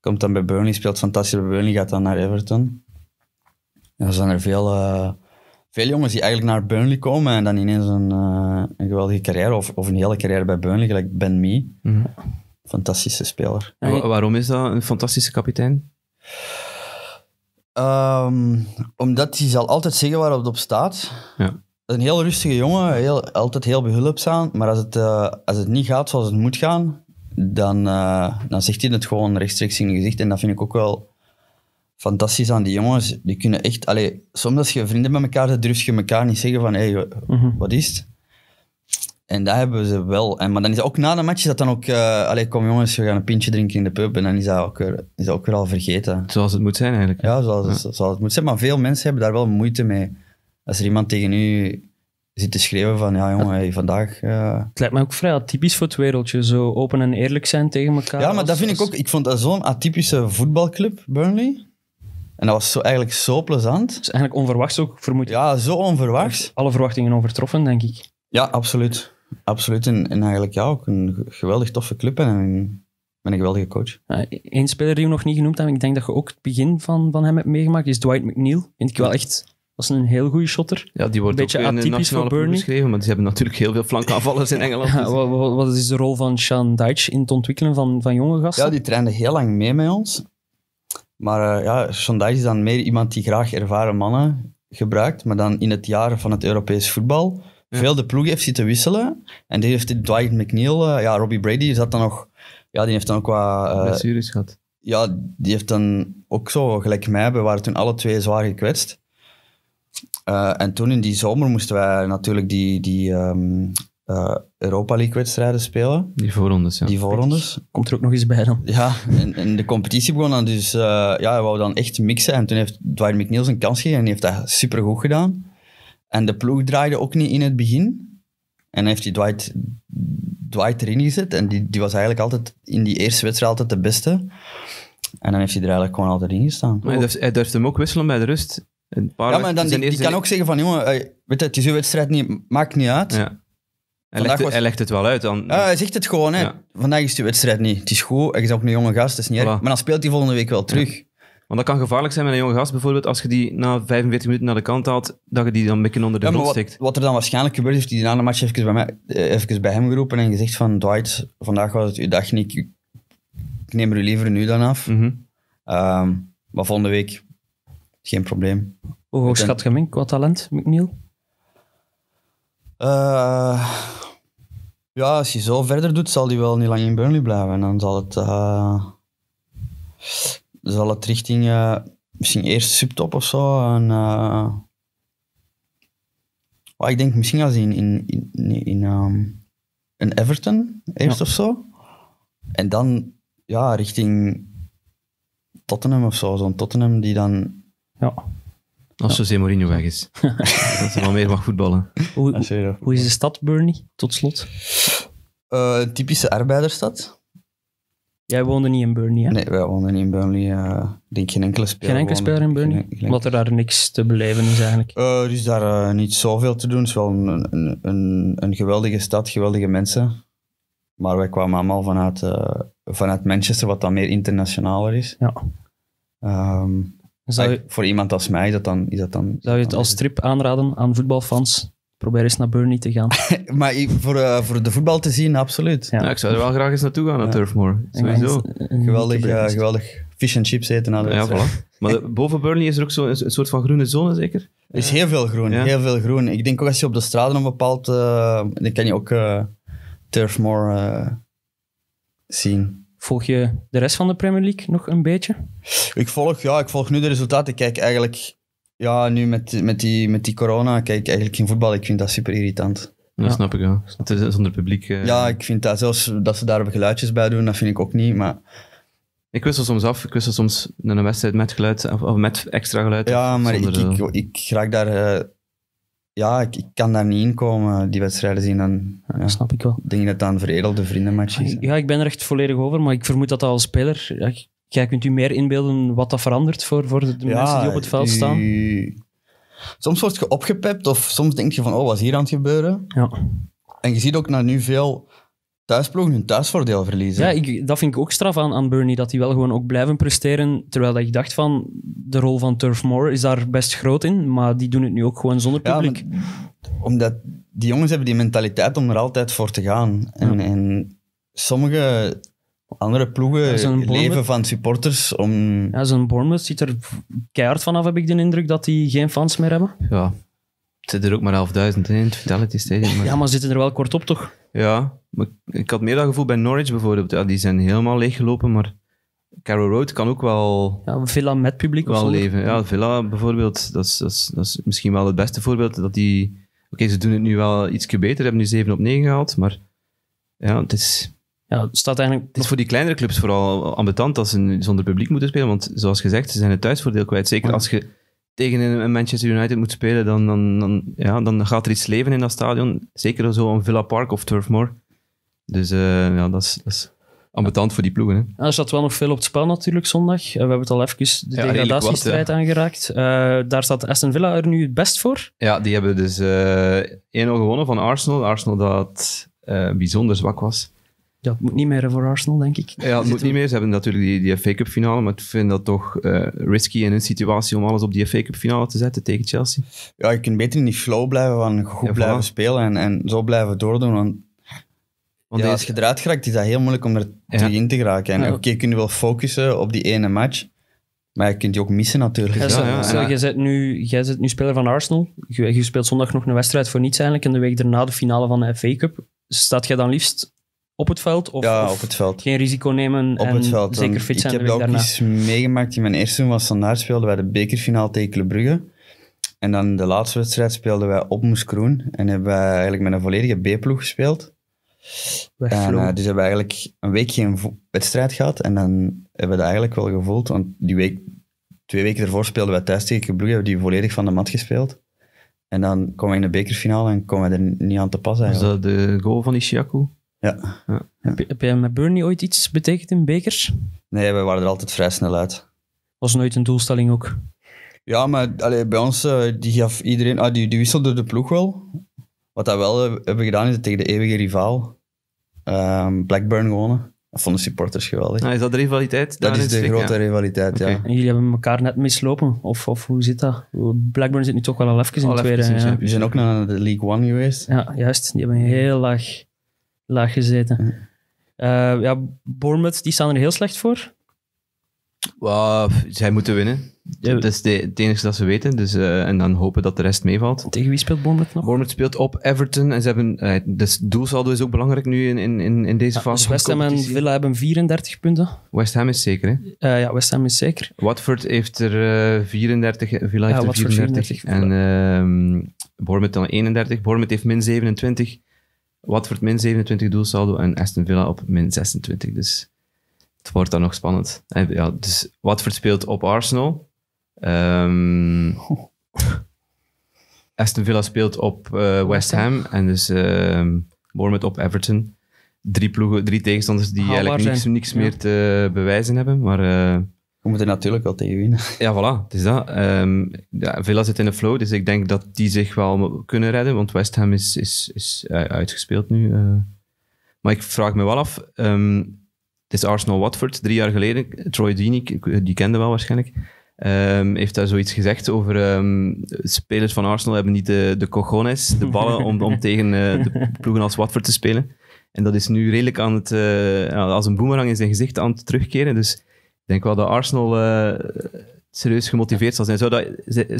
Komt dan bij Burnley, speelt fantastisch bij Burnley, gaat dan naar Everton. En er zijn er veel, veel jongens die eigenlijk naar Burnley komen en dan ineens een, een geweldige carrière of, of een hele carrière bij Burnley, gelijk Ben Mee. Mhm. Fantastische speler. Ja, waarom is dat een fantastische kapitein? Ehm, omdat hij zal altijd zeggen waar het op staat. Ja. Een heel rustige jongen, heel, altijd heel behulpzaam. Maar als het, eh, als het niet gaat zoals het moet gaan, dan, eh, dan zegt hij het gewoon rechtstreeks in je gezicht. En dat vind ik ook wel fantastisch aan die jongens. Die kunnen echt... Allee, soms als je vrienden met elkaar hebt, durf je elkaar niet zeggen van... Hey, mhm. wat is het? En daar hebben ze wel. En, maar dan is ook na de match dat dan ook... Uh, allee, kom jongens, we gaan een pintje drinken in de pub. En dan is dat ook weer, is dat ook weer al vergeten. Zoals het moet zijn eigenlijk. Ja, zoals, zoals het moet zijn. Maar veel mensen hebben daar wel moeite mee. Als er iemand tegen u zit te schreeuwen van, ja jongen, hey, vandaag... Uh... Het lijkt me ook vrij atypisch voor het wereldje, zo open en eerlijk zijn tegen elkaar. Ja, maar dat vind ik ook... Ik vond dat zo'n atypische voetbalclub, Burnley. En dat was zo, eigenlijk zo plezant. is eigenlijk onverwachts ook, vermoed ik. Ja, zo onverwachts. Alle verwachtingen overtroffen, denk ik. Ja, absoluut. Absoluut. En, eigenlijk ja, ook een geweldig toffe club en een, een geweldige coach. Eén speler die we nog niet genoemd hebben, ik denk dat je ook het begin van, van hem hebt meegemaakt, is Dwight McNeil. Vind ik wel echt dat is een heel goede shotter. Ja, die wordt een beetje ook atypisch voor geschreven, maar ze hebben natuurlijk heel veel flankaanvallers in Engeland. Ja, dus- wat, is de rol van Sean Deitch in het ontwikkelen van, van jonge gasten? Ja, die trainde heel lang mee met ons. Maar eh, ja, Sean Deitch is dan meer iemand die graag ervaren mannen gebruikt, maar dan in het jaar van het Europees voetbal veel de ploeg heeft zitten wisselen. En die heeft Dwight McNeil, eh, ja, Robbie Brady zat dan nog, ja, die heeft dan ook wat... Eh, Blessures gehad. Ja, die heeft dan ook zo, gelijk mij, we waren toen alle twee zwaar gekwetst. Eh, en toen in die zomer moesten wij natuurlijk die, die ehm, Europa League-wedstrijden spelen. Die voorrondes, ja. Die voorrondes. Komt er ook nog eens bij dan. Ja, en, de competitie begon dan dus... Uh, ja, we wouden dan echt mixen. En toen heeft Dwight McNeil zijn kans gegeven en die heeft dat supergoed gedaan. En de ploeg draaide ook niet in het begin. En heeft hij Dwight, Dwight erin gezet. En die, die was eigenlijk altijd in die eerste wedstrijd altijd de beste. En dan heeft hij er eigenlijk gewoon altijd in gestaan. Maar hij durft, hem ook wisselen bij de rust. Een paar ja, maar dan, die, kan ook zeggen van, jongen, eh, weet je, het is uw wedstrijd niet, maakt niet uit. Ja. Hij legt, het, was... hij legt, het wel uit. Dan... Ja, eh, hij zegt het gewoon. Hè. Vandaag is de wedstrijd niet. Het is goed. Hij is ook een jonge gast. Het is niet voilà. Maar dan speelt hij volgende week wel terug. Want dat kan gevaarlijk zijn met een jonge gast bijvoorbeeld, als je die na 45 minuten naar de kant haalt, dat je die dan een beetje onder de grond ja, wat, Wat er dan waarschijnlijk gebeurt, heeft hij na de match even bij, mij, eh, even bij hem geroepen en gezegd van Dwight, vandaag was het uw dag niet, ik neem er u liever nu dan af. Mhm. Ehm, maar volgende week, geen probleem. Hoe hoog schat je hem qua talent, McNeil? Eh, ja, als je zo verder doet, zal hij wel niet lang in Burnley blijven. En dan zal het... Eh, zal het richting eh, misschien eerst subtop of zo. En, eh, oh, ik denk misschien als in, in, in, in, um, Everton eerst of zo. En dan ja, richting Tottenham of zo. Zo'n Tottenham die dan. Ja. Als José Mourinho weg is. dat ze wel meer mag voetballen. Hoe, hoe, is de stad, Burnley, tot slot? Eh, een typische arbeidersstad Jij woonde niet in Burnley, hè? Nee, wij woonden niet in Burnley. Eh, denk geen enkele speler. Geen enkele speler in Burnley? Wat er daar niks te beleven is eigenlijk. Eh, er is daar eh, niet zoveel te doen. Het is wel een, een, een, geweldige stad, geweldige mensen. Maar wij kwamen allemaal vanuit, vanuit Manchester, wat dan meer internationaler is. Ja. Um, je, voor iemand als mij dat dan... Is dat dan zou je het als trip aanraden aan voetbalfans? probeer eens naar Burnie te gaan. maar voor, eh, voor de voetbal te zien, absoluut. Ja. ik zou er wel graag eens naartoe gaan, naar Turfmoor. Sowieso. Geweldig, geweldig fish and chips eten. ja, voilà. Maar boven Burnie is er ook zo een, soort van groene zone, zeker? Er is heel veel groen, heel veel groen. Ik denk ook als je op de straten een bepaald... Eh, dan kan je ook eh, Turfmoor zien. Volg je de rest van de Premier League nog een beetje? Ik volg, ja, ik volg nu de resultaten. Ik kijk eigenlijk ja, nu met, met, die, met die corona kijk eigenlijk geen voetbal. Ik vind dat super irritant. Dat snap ik, ja. Zonder publiek. Eh, ja, ik vind dat zelfs dat ze daar geluidjes bij doen, dat vind ik ook niet. Maar... Ik wissel soms af. Ik wissel soms naar een wedstrijd met geluid of, met extra geluid. Ja, maar ik, ik, eh, ik, raak daar. Eh, ja, ik, kan daar niet in komen, die wedstrijden zien. Dan, ja, snap ik wel. Denk je dat dan veredelde is? Ja, ik ben er echt volledig over, maar ik vermoed dat, dat als speler. Jij kunt u meer inbeelden wat dat verandert voor, voor de mensen die op het veld staan? Soms word je opgepept of soms denk je van, oh, wat is hier aan het gebeuren? Ja. En je ziet ook naar nu veel thuisploegen hun thuisvoordeel verliezen. Ja, ik, dat vind ik ook straf aan, aan Bernie, dat die wel gewoon ook blijven presteren. Terwijl dat ik dacht van, de rol van Turf Moore is daar best groot in, maar die doen het nu ook gewoon zonder publiek. Ja, omdat die jongens hebben die mentaliteit om er altijd voor te gaan. En, en sommige andere ploegen leven van supporters om... Ja, zo'n Bournemouth ziet er keihard vanaf, heb ik de indruk, dat die geen fans meer hebben. Ja, het zit er ook maar 11.000 in, het Vitality Stadium. Maar... Ja, maar zitten er wel kort op, toch? Ja, ik had meer dat gevoel bij Norwich bijvoorbeeld. Ja, die zijn helemaal leeggelopen, maar Carrow Road kan ook wel... Ja, Villa met publiek wel leven. Ja, Villa bijvoorbeeld, dat is, dat, is, dat is misschien wel het beste voorbeeld, dat die... Oké, ze doen het nu wel ietsje beter, hebben nu 7 op 9 gehaald, maar ja, het is ja, staat eigenlijk... voor die kleinere clubs vooral ambetant als ze zonder publiek moeten spelen. Want zoals gezegd, ze zijn het thuisvoordeel kwijt. Zeker als je tegen een Manchester United moet spelen, dan, dan, dan, ja, dan gaat er iets leven in dat stadion. Zeker zo een Villa Park of Turf Moor. Dus eh, ja, dat is, dat is ambetant voor die ploegen. er staat wel nog veel op het spel natuurlijk zondag. Eh, we hebben het al even de degradatiestrijd aangeraakt. Eh, daar staat Aston Villa er nu het best voor. Ja, die hebben dus 1-0 gewonnen van Arsenal. Arsenal dat bijzonder zwak was. Ja, moet niet meer voor Arsenal, denk ik. Ja, het moet niet meer. Ze hebben natuurlijk die, FA Cup finale, maar ik vind dat toch eh, risky in een situatie om alles op die FA Cup finale te zetten tegen Chelsea. Ja, je kunt beter in die flow blijven van goed blijven spelen en, en zo blijven doordoen, want ja, als je eruit geraakt, is dat heel moeilijk om er ja. in te geraken. En oké, je kunt wel focussen op die ene match, maar je kunt die ook missen natuurlijk. Ja, ja, ja. Jij, bent nu, jij bent nu speler van Arsenal. Je, je, speelt zondag nog een wedstrijd voor niets eigenlijk. En de week daarna de finale van de FA Cup. Staat jij dan liefst op het veld? Of, ja, op het veld. Geen risico nemen en zeker fit zijn Ik heb dat ook iets meegemaakt in mijn eerste was van Standaard speelden wij de bekerfinale tegen Club Brugge. En dan de laatste wedstrijd speelden wij op Moeskroen en hebben wij eigenlijk met een volledige B-ploeg gespeeld. En, uh, dus hebben we eigenlijk een week geen wedstrijd gehad en dan hebben we dat eigenlijk wel gevoeld. Want die week, twee weken ervoor speelden wij thuis tegen Club Brugge, hebben die volledig van de mat gespeeld. En dan komen we in de bekerfinale en komen we er niet aan te pas Is dat de goal van Ishiaku? Ja. ja. Heb, je, jij met Burnie ooit iets betekend in bekers? Nee, we waren er altijd vrij snel uit. Was nooit een doelstelling ook? Ja, maar allee, bij ons eh, die gaf iedereen, ah, die, die wisselde de ploeg wel. Wat dat wel eh, hebben gedaan is tegen de eeuwige rivaal ehm, Blackburn gewonnen. Dat vonden supporters geweldig. Ah, is dat de rivaliteit? Dat is de grote rivaliteit, ja. En jullie hebben elkaar net mislopen? Of, of hoe zit dat? Blackburn zit nu toch wel al even in de tweede. Ja. Die zijn ook naar de League One geweest. Ja, juist. Die hebben heel laag laag gezeten. Uh, ja, Bournemouth, die staan er heel slecht voor. zij moeten winnen. Dat is de, het enige dat ze weten. Dus, eh, en dan hopen dat de rest meevalt. Tegen wie speelt Bournemouth nog? Bournemouth speelt op Everton. En ze hebben, dus doelsaldo is ook belangrijk nu in, in, in deze fase. Dus West Ham en Villa hebben 34 punten. West Ham is zeker, hè? ja, West Ham is zeker. Watford heeft er 34, Villa heeft er 34. 34 en ehm, Bournemouth dan 31. Bournemouth heeft min 27. Watford min 27 doelsaldo en Aston Villa op min 26. Dus het wordt dan nog spannend. Eh, ja, dus Watford speelt op Arsenal. Ehm, Aston Villa speelt op eh, West Ham. En dus uh, Bournemouth op Everton. Drie, ploegen, drie tegenstanders die eigenlijk niks, meer te bewijzen hebben. Maar... Eh, we moeten er natuurlijk wel tegen winnen. Ja, voilà, het is dat. Ehm, Villa zit in de flow, dus ik denk dat die zich wel kunnen redden, want West Ham is, is, is eh, uitgespeeld nu. Eh. Maar ik vraag me wel af, ehm, het is Arsenal-Watford, drie jaar geleden, Troy Deeney, die kende wel waarschijnlijk, ehm, heeft daar zoiets gezegd over spelers van Arsenal hebben niet de, de cojones, de ballen, om, om tegen eh, de ploegen als Watford te spelen. En dat is nu redelijk aan het, als een boemerang in zijn gezicht aan het terugkeren, dus ik denk wel dat Arsenal uh, serieus gemotiveerd zal zijn. Zou dat,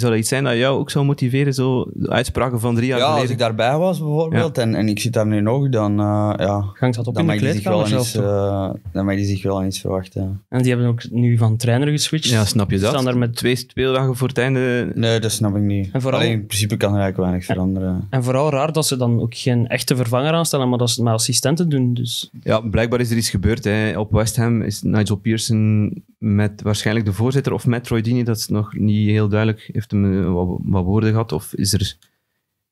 zou iets zijn dat jou ook zou motiveren, zo uitspraken van drie jaar ja, als ik daarbij was bijvoorbeeld, en, en ik zit daar nu nog, dan, uh, ja, op eh, dan, mag die zich wel eens, uh, dan mag je zich wel eens verwachten. En die hebben ook nu van trainer geswitcht. Ja, snap je dat? Staan daar met twee speeldagen voor het einde. Nee, dat snap ik niet. Alleen, in principe kan er eigenlijk weinig veranderen. En, vooral raar dat ze dan ook geen echte vervanger aanstellen, maar dat ze het met assistenten doen. Dus. Ja, blijkbaar is er iets gebeurd. Hè. Op West Ham is Nigel Pearson met waarschijnlijk de voorzitter of Metro dat is nog niet heel duidelijk. Heeft hem eh, wat, wat woorden gehad of is er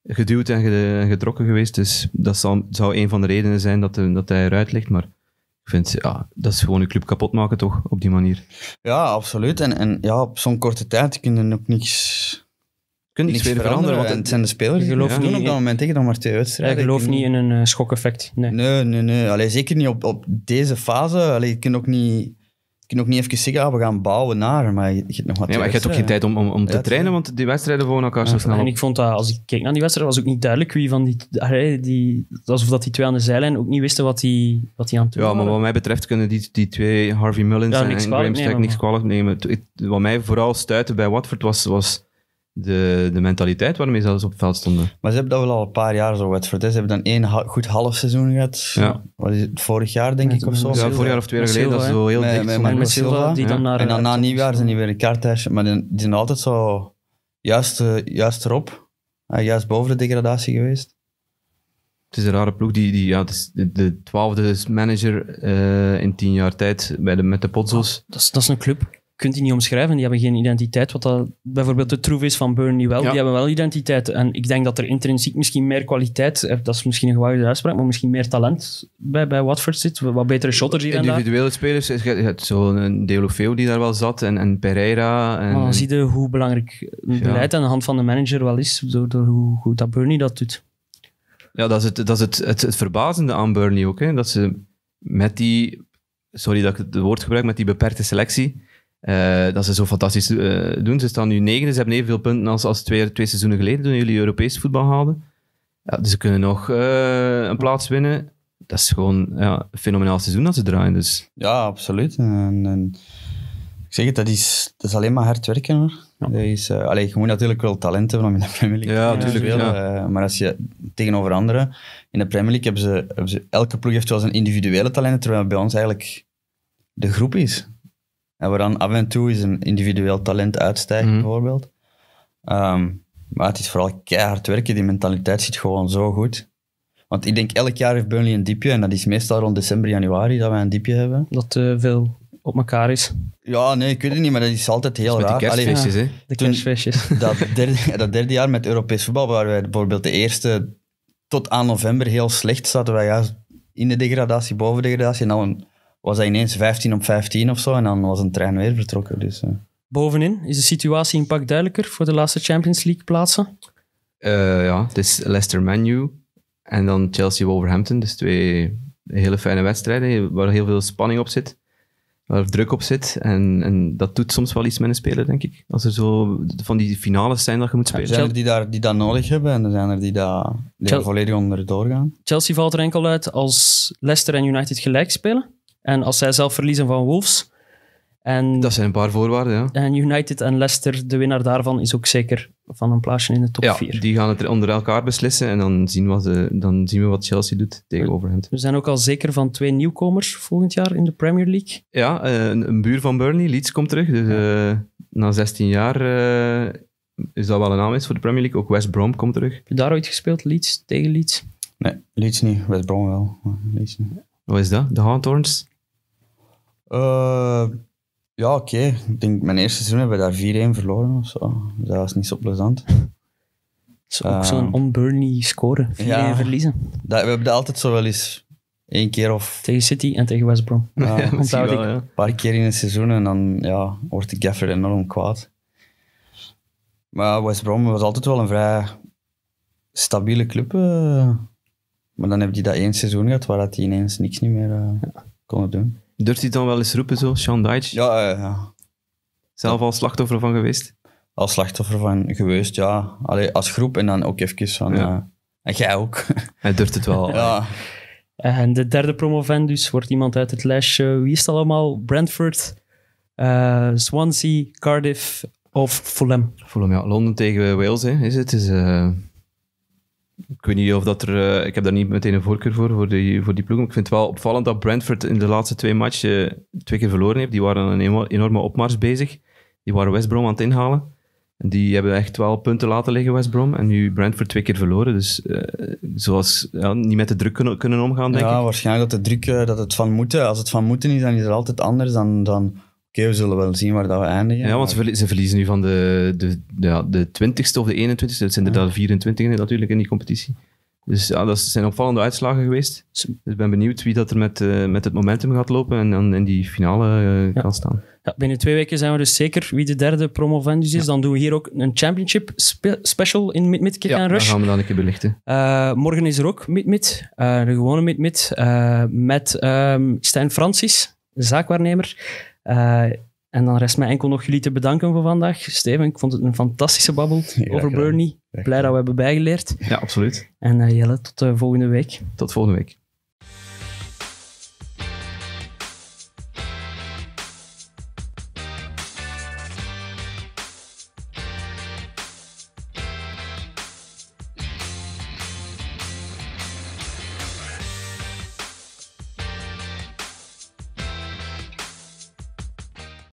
geduwd en getrokken geweest. Dus dat zal, zou een van de redenen zijn dat, eh, dat hij eruit ligt. Maar ik vind, ja, dat is gewoon een club kapot maken toch, op die manier. Ja, absoluut. En, en ja, op zo'n korte tijd kunnen ook niks... Kun je niks veranderen, want het zijn de spelers. die geloof niet, op dat moment tegen dan maar twee wedstrijden. Ik geloof niet in een eh, schokeffect. Nee, nee, nee. nee. zeker niet op, op deze fase. Allee, je kunt ook niet kunt ook niet even zeggen, ah, we gaan bouwen naar, maar je, hebt nog wat Nee, maar je hebt ook geen tijd om, om, om te trainen, want die wedstrijden volgen elkaar zo snel En ik vond dat, als ik keek naar die wedstrijd, was ook niet duidelijk wie van die... die, alsof dat die twee aan de zijlijn ook niet wisten wat die, wat die aan het doen Ja, maar wat mij betreft kunnen die, die twee, Harvey Mullins en, en Graham Stack, niks kwalijk nemen. wat mij vooral stuitte bij Watford was... was de, de mentaliteit waarmee ze zelfs op het veld stonden. Maar ze hebben dat wel al een paar jaar zo wat voor Ze hebben dan één goed half seizoen gehad. Ja. Wat is het, vorig jaar denk ik of zo? Ja, vorig jaar of twee jaar geleden. dat zo heel dicht. Met, met, Silva, die dan naar, en dan eh, na nieuwjaar zijn die weer een kaartje. Maar die, zijn altijd zo juist, eh, juist erop. Eh, juist boven de degradatie geweest. Het is een rare ploeg. Die, die, ja, de, twaalfde manager in tien jaar tijd bij de, met de Pozzos. Dat is, dat is een club kunt die niet omschrijven. Die hebben geen identiteit. Wat dat, bijvoorbeeld de troef is van Burnley wel. Die hebben wel identiteit. En ik denk dat er intrinsiek misschien meer kwaliteit, eh, dat is misschien een gewaagde uitspraak, maar misschien meer talent bij, bij Watford zit. Wat betere shotters hier Individuele en spelers. Je hebt zo'n Deulofeu die daar wel zat en, en Pereira. En, dan zie je hoe belangrijk het beleid aan de hand van de manager wel is, door, door hoe goed dat Burnley dat doet. Ja, dat is het, dat is het, het, verbazende aan Burnley ook. Hè? Dat ze met die, sorry dat ik het woord gebruik, met die beperkte selectie, eh, dat ze zo fantastisch eh, doen. Ze staan nu negen. ze hebben evenveel punten als, als twee, twee seizoenen geleden toen jullie Europees voetbal hadden. Ja, dus ze kunnen nog eh, een plaats winnen. Dat is gewoon ja, een fenomenaal seizoen dat ze draaien. Dus. Ja, absoluut. En, en, ik zeg het, dat is, dat is alleen maar hard werken. Dat is, allee, je moet natuurlijk wel talent hebben om in de Premier League ja, te spelen. Ja. maar als je tegenover anderen... In de Premier League hebben ze... Hebben ze elke ploeg heeft wel zijn individuele talenten, terwijl bij ons eigenlijk de groep is. En dan af en toe is een individueel talent uitstijgen mhm. bijvoorbeeld. Ehm, maar het is vooral keihard werken. Die mentaliteit zit gewoon zo goed. Want ik denk, elk jaar heeft Burnley een diepje. En dat is meestal rond december, januari dat wij een diepje hebben. Dat eh, veel op elkaar is. Ja, nee, ik weet het niet, maar dat is altijd heel erg raar. Allee, ja, hè? De kerstfeestjes. Dat derde, dat derde jaar met Europees voetbal, waar wij bijvoorbeeld de eerste tot aan november heel slecht zaten. Wij ja, in de degradatie, boven degradatie. En dan was hij ineens 15 op 15 of zo. En dan was een trein weer vertrokken. Dus, eh. Bovenin is de situatie in pak duidelijker voor de laatste Champions League plaatsen. Eh, ja, het is Leicester Manu en dan Chelsea Wolverhampton. Dus twee hele fijne wedstrijden waar heel veel spanning op zit. Waar druk op zit. En, en dat doet soms wel iets met een speler, denk ik. Als er zo van die finales zijn dat je moet spelen. er zijn er die, daar, die dat nodig hebben en er zijn er die daar volledig onder doorgaan. Chelsea valt er enkel uit als Leicester en United gelijk spelen. En als zij zelf verliezen van Wolves. En, dat zijn een paar voorwaarden, ja. En United en Leicester, de winnaar daarvan, is ook zeker van een plaatsje in de top 4. Ja, die gaan het onder elkaar beslissen en dan zien, dan zien we wat Chelsea doet tegenover hen. We zijn ook al zeker van twee nieuwkomers volgend jaar in de Premier League. Ja, eh, een, buur van Burnley, Leeds, komt terug. Dus eh, na 16 jaar eh, is dat wel een naam is voor de Premier League. Ook West Brom komt terug. Heb je daar ooit gespeeld, Leeds, tegen Leeds? Nee, Leeds niet. West Brom wel, Leeds niet. Wat is dat? De Hawthorns? Eh, ja, oké. Ik denk, mijn eerste seizoen hebben we daar 4-1 verloren of zo. dat was niet zo plezant. ook zo'n zo'n eh, onburnley score, 4-1 ja, verliezen. Dat, we hebben dat altijd zo wel eens één keer of... Tegen City en tegen West Brom. Ja, ja, Een paar keer in het seizoen en dan ja, wordt de gaffer enorm kwaad. Maar West Brom was altijd wel een vrij stabiele club. Eh. maar dan heb je dat één seizoen gehad waar hij ineens niks niet meer konden kon doen. Durft hij dan wel eens roepen zo, Sean Dyche? Ja, ja, eh, ja. Zelf al slachtoffer van geweest? Al slachtoffer van geweest, ja. Allee, als groep en dan ook even van... Eh, en jij ook. Hij durft het wel. ja. Eh, en de derde promovendus wordt iemand uit het lijstje. Wie is het allemaal? Brentford, Swansea, Cardiff of Fulham. Fulham, ja. Londen tegen Wales, hè, is het. Is, ik weet niet of dat er. Eh, ik heb daar niet meteen een voorkeur voor, voor die, voor die ploeg. Maar ik vind het wel opvallend dat Brentford in de laatste twee matchen eh, twee keer verloren heeft. Die waren een enorme opmars bezig. Die waren West Brom aan het inhalen. En die hebben echt wel punten laten liggen, West Brom. En nu Brentford twee keer verloren. Dus eh, zoals, ja, niet met de druk kunnen, kunnen omgaan, denk ja, ik. Ja, waarschijnlijk dat de druk dat het van moeten. Als het van moeten is, dan is het altijd anders dan, dan Oké, we zullen wel zien waar dat we eindigen. Ja, want ze verliezen nu van de, de, ja, de 20ste of de 21ste. Dat zijn er dan 24 natuurlijk in die competitie. Dus ja, dat zijn opvallende uitslagen geweest. Dus ik ben benieuwd wie dat er met, eh, met het momentum gaat lopen en dan in die finale eh, kan staan. Ja, binnen twee weken zijn we dus zeker wie de derde promovendus is. Dan doen we hier ook een championship special in mid-mid ja, Rush. Ja, gaan we dan een keer belichten. Eh, morgen is er ook mid-mid, de gewone mid-mid, met ehm, Stijn Francis, zaakwaarnemer. Eh, en dan rest mij enkel nog jullie te bedanken voor vandaag. Steven, ik vond het een fantastische babbel over Bernie. Blij dat we hebben bijgeleerd. Ja, absoluut. En eh, Jelle, tot eh, volgende week. Tot volgende week.